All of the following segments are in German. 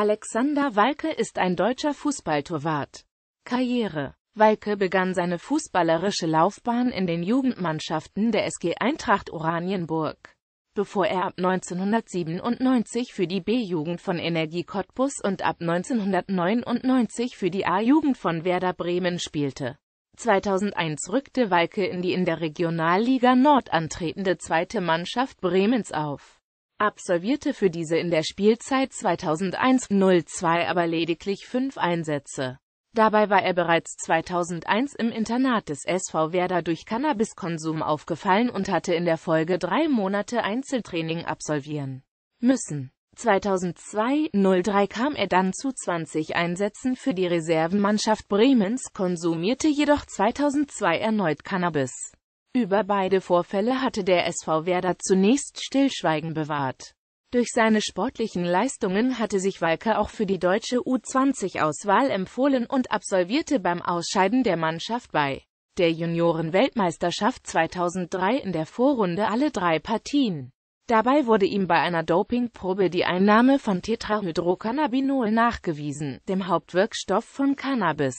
Alexander Walke ist ein deutscher Fußballtorwart. Karriere Walke begann seine fußballerische Laufbahn in den Jugendmannschaften der SG Eintracht Oranienburg, bevor er ab 1997 für die B-Jugend von Energie Cottbus und ab 1999 für die A-Jugend von Werder Bremen spielte. 2001 rückte Walke in die in der Regionalliga Nord antretende zweite Mannschaft Bremens auf absolvierte für diese in der Spielzeit 2001-02 aber lediglich fünf Einsätze. Dabei war er bereits 2001 im Internat des SV Werder durch Cannabiskonsum aufgefallen und hatte in der Folge drei Monate Einzeltraining absolvieren müssen. 2002-03 kam er dann zu 20 Einsätzen für die Reservenmannschaft Bremens, konsumierte jedoch 2002 erneut Cannabis. Über beide Vorfälle hatte der SV Werder zunächst Stillschweigen bewahrt. Durch seine sportlichen Leistungen hatte sich Walker auch für die deutsche U20-Auswahl empfohlen und absolvierte beim Ausscheiden der Mannschaft bei der Juniorenweltmeisterschaft 2003 in der Vorrunde alle drei Partien. Dabei wurde ihm bei einer Dopingprobe die Einnahme von Tetrahydrocannabinol nachgewiesen, dem Hauptwirkstoff von Cannabis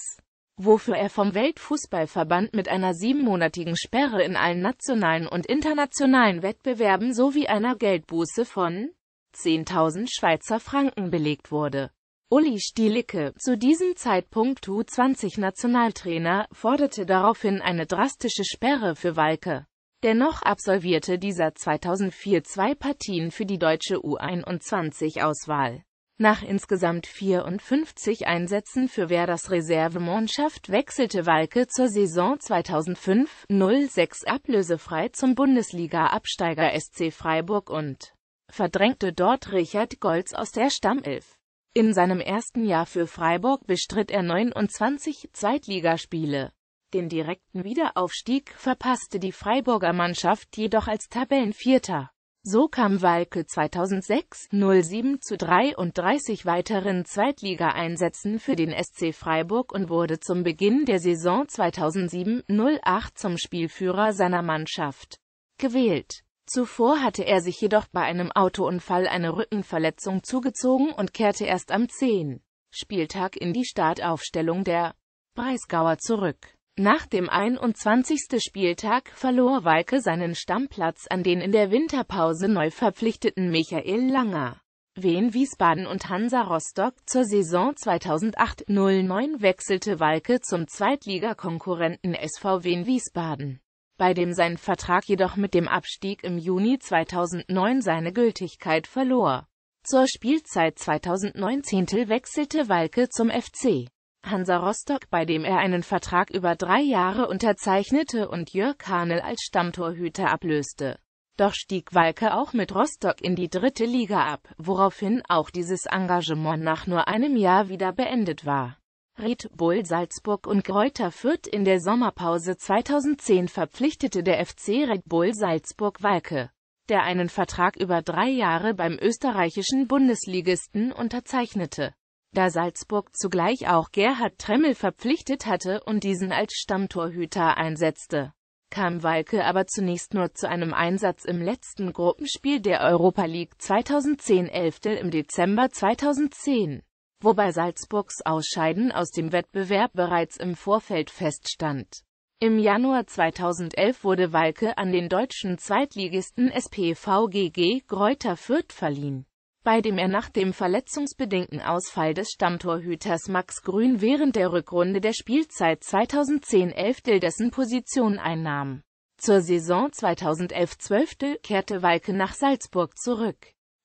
wofür er vom Weltfußballverband mit einer siebenmonatigen Sperre in allen nationalen und internationalen Wettbewerben sowie einer Geldbuße von 10.000 Schweizer Franken belegt wurde. Uli Stielicke, zu diesem Zeitpunkt U20-Nationaltrainer, forderte daraufhin eine drastische Sperre für Walke. Dennoch absolvierte dieser 2004 zwei Partien für die deutsche U21-Auswahl. Nach insgesamt 54 Einsätzen für Werders Reservemannschaft wechselte Walke zur Saison 2005-06 ablösefrei zum Bundesliga-Absteiger SC Freiburg und verdrängte dort Richard Golz aus der Stammelf. In seinem ersten Jahr für Freiburg bestritt er 29 Zweitligaspiele. Den direkten Wiederaufstieg verpasste die Freiburger Mannschaft jedoch als Tabellenvierter. So kam Walke 2006 07 zu 33 weiteren Zweitligaeinsätzen für den SC Freiburg und wurde zum Beginn der Saison 2007/08 zum Spielführer seiner Mannschaft gewählt. Zuvor hatte er sich jedoch bei einem Autounfall eine Rückenverletzung zugezogen und kehrte erst am 10. Spieltag in die Startaufstellung der Breisgauer zurück nach dem 21. Spieltag verlor Walke seinen Stammplatz an den in der Winterpause neu verpflichteten Michael Langer. Wen Wiesbaden und Hansa Rostock zur Saison 2008-09 wechselte Walke zum Zweitligakonkurrenten SV Wien Wiesbaden, bei dem sein Vertrag jedoch mit dem Abstieg im Juni 2009 seine Gültigkeit verlor. Zur Spielzeit 2019 wechselte Walke zum FC Hansa Rostock, bei dem er einen Vertrag über drei Jahre unterzeichnete und Jörg Kahnel als Stammtorhüter ablöste. Doch stieg Walke auch mit Rostock in die dritte Liga ab, woraufhin auch dieses Engagement nach nur einem Jahr wieder beendet war. Red Bull Salzburg und Kräuter Fürth in der Sommerpause 2010 verpflichtete der FC Red Bull Salzburg Walke, der einen Vertrag über drei Jahre beim österreichischen Bundesligisten unterzeichnete da Salzburg zugleich auch Gerhard Tremmel verpflichtet hatte und diesen als Stammtorhüter einsetzte. Kam Walke aber zunächst nur zu einem Einsatz im letzten Gruppenspiel der Europa League 2010-11 im Dezember 2010, wobei Salzburgs Ausscheiden aus dem Wettbewerb bereits im Vorfeld feststand. Im Januar 2011 wurde Walke an den deutschen Zweitligisten SPVGG Greuther Fürth verliehen bei dem er nach dem verletzungsbedingten Ausfall des Stammtorhüters Max Grün während der Rückrunde der Spielzeit 2010-11 dessen Position einnahm. Zur Saison 2011-12 kehrte Walke nach Salzburg zurück,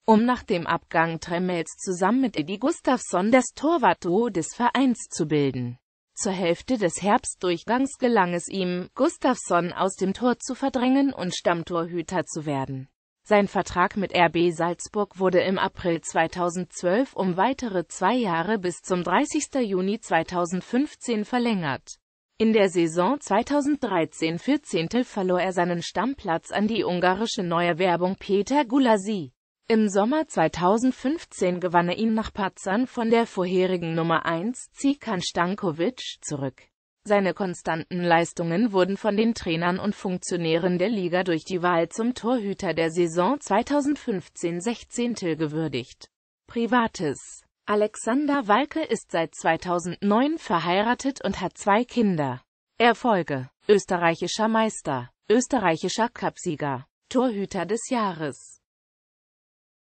um nach dem Abgang Tremmels zusammen mit Eddie Gustafsson das Torwartduo des Vereins zu bilden. Zur Hälfte des Herbstdurchgangs gelang es ihm, Gustafsson aus dem Tor zu verdrängen und Stammtorhüter zu werden. Sein Vertrag mit RB Salzburg wurde im April 2012 um weitere zwei Jahre bis zum 30. Juni 2015 verlängert. In der Saison 2013-14 verlor er seinen Stammplatz an die ungarische neue Werbung Peter Gulasi. Im Sommer 2015 gewann er ihn nach Patzern von der vorherigen Nummer 1 Zikan Stankovic zurück. Seine konstanten Leistungen wurden von den Trainern und Funktionären der Liga durch die Wahl zum Torhüter der Saison 2015-16 gewürdigt. Privates Alexander Walke ist seit 2009 verheiratet und hat zwei Kinder. Erfolge Österreichischer Meister, österreichischer Cupsieger, Torhüter des Jahres